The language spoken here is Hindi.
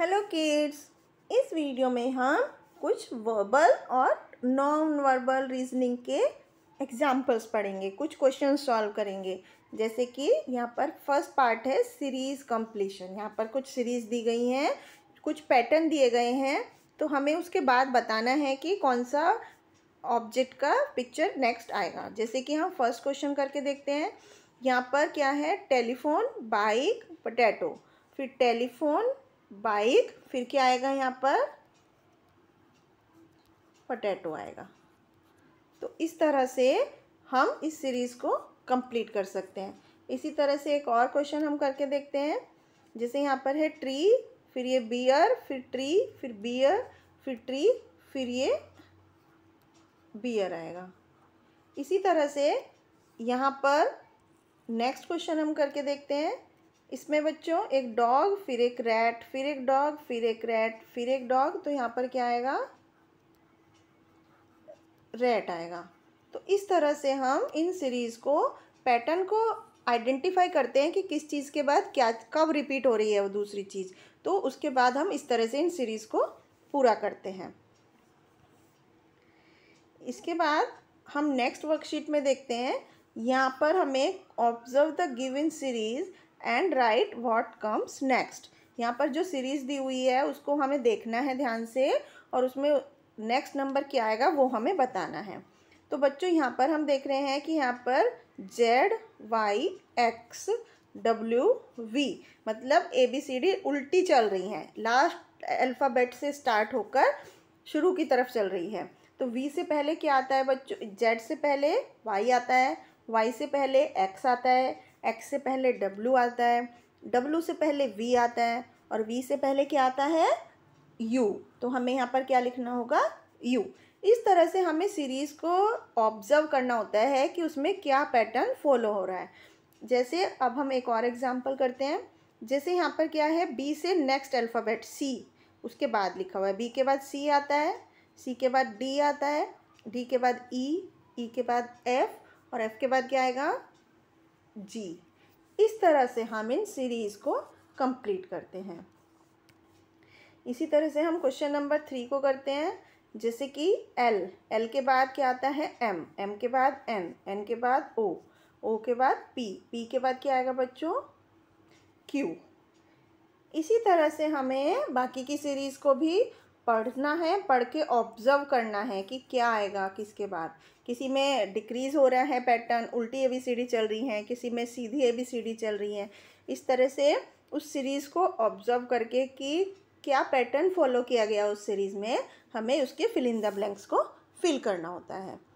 हेलो किड्स इस वीडियो में हम कुछ वर्बल और नॉन वर्बल रीजनिंग के एग्जाम्पल्स पढ़ेंगे कुछ क्वेश्चन सॉल्व करेंगे जैसे कि यहाँ पर फर्स्ट पार्ट है सीरीज़ कंप्लीशन यहाँ पर कुछ सीरीज़ दी गई हैं कुछ पैटर्न दिए गए हैं तो हमें उसके बाद बताना है कि कौन सा ऑब्जेक्ट का पिक्चर नेक्स्ट आएगा जैसे कि हम फर्स्ट क्वेश्चन करके देखते हैं यहाँ पर क्या है टेलीफोन बाइक पोटैटो फिर टेलीफोन बाइक फिर क्या आएगा यहाँ पर पटेटो आएगा तो इस तरह से हम इस सीरीज़ को कंप्लीट कर सकते हैं इसी तरह से एक और क्वेश्चन हम करके देखते हैं जैसे यहाँ पर है ट्री फिर ये बियर फिर ट्री फिर बियर फिर ट्री फिर ये बियर आएगा इसी तरह से यहाँ पर नेक्स्ट क्वेश्चन हम करके देखते हैं इसमें बच्चों एक डॉग फिर एक रैट फिर एक डॉग फिर एक रैट फिर एक डॉग तो यहाँ पर क्या आएगा रैट आएगा तो इस तरह से हम इन सीरीज़ को पैटर्न को आइडेंटिफाई करते हैं कि किस चीज़ के बाद क्या कब रिपीट हो रही है वो दूसरी चीज़ तो उसके बाद हम इस तरह से इन सीरीज़ को पूरा करते हैं इसके बाद हम नेक्स्ट वर्कशीट में देखते हैं यहाँ पर हमें observe the given series and write what comes next यहाँ पर जो सीरीज़ दी हुई है उसको हमें देखना है ध्यान से और उसमें नेक्स्ट नंबर क्या आएगा वो हमें बताना है तो बच्चों यहाँ पर हम देख रहे हैं कि यहाँ पर Z Y X W V मतलब ए बी सी डी उल्टी चल रही हैं लास्ट अल्फ़ाबेट से स्टार्ट होकर शुरू की तरफ चल रही है तो वी से पहले क्या आता है बच्चों जेड से पहले वाई आता है वाई से पहले एक्स आता है एक्स से पहले डब्लू आता है डब्लू से पहले वी आता है और वी से पहले क्या आता है यू तो हमें यहाँ पर क्या लिखना होगा यू इस तरह से हमें सीरीज़ को ऑब्ज़र्व करना होता है कि उसमें क्या पैटर्न फॉलो हो रहा है जैसे अब हम एक और एग्जांपल करते हैं जैसे यहाँ पर क्या है बी से नेक्स्ट अल्फ़ाबेट सी उसके बाद लिखा हुआ है बी के बाद सी आता है सी के बाद डी आता है डी के बाद ई e, ई e के बाद एफ़ और एफ़ के बाद क्या आएगा जी इस तरह से हम इन सीरीज़ को कंप्लीट करते हैं इसी तरह से हम क्वेश्चन नंबर थ्री को करते हैं जैसे कि एल एल के बाद क्या आता है एम एम के बाद एन एन के बाद ओ ओ के बाद पी पी के बाद क्या आएगा बच्चों क्यू इसी तरह से हमें बाकी की सीरीज़ को भी पढ़ना है पढ़ के ऑब्ज़र्व करना है कि क्या आएगा किसके बाद किसी में डिक्रीज़ हो रहा है पैटर्न उल्टी ए बी सी डी चल रही है किसी में सीधी ए बी सी डी चल रही है इस तरह से उस सीरीज़ को ऑब्ज़र्व करके कि क्या पैटर्न फॉलो किया गया उस सीरीज़ में हमें उसके फिल इन द ब्लैंक्स को फिल करना होता है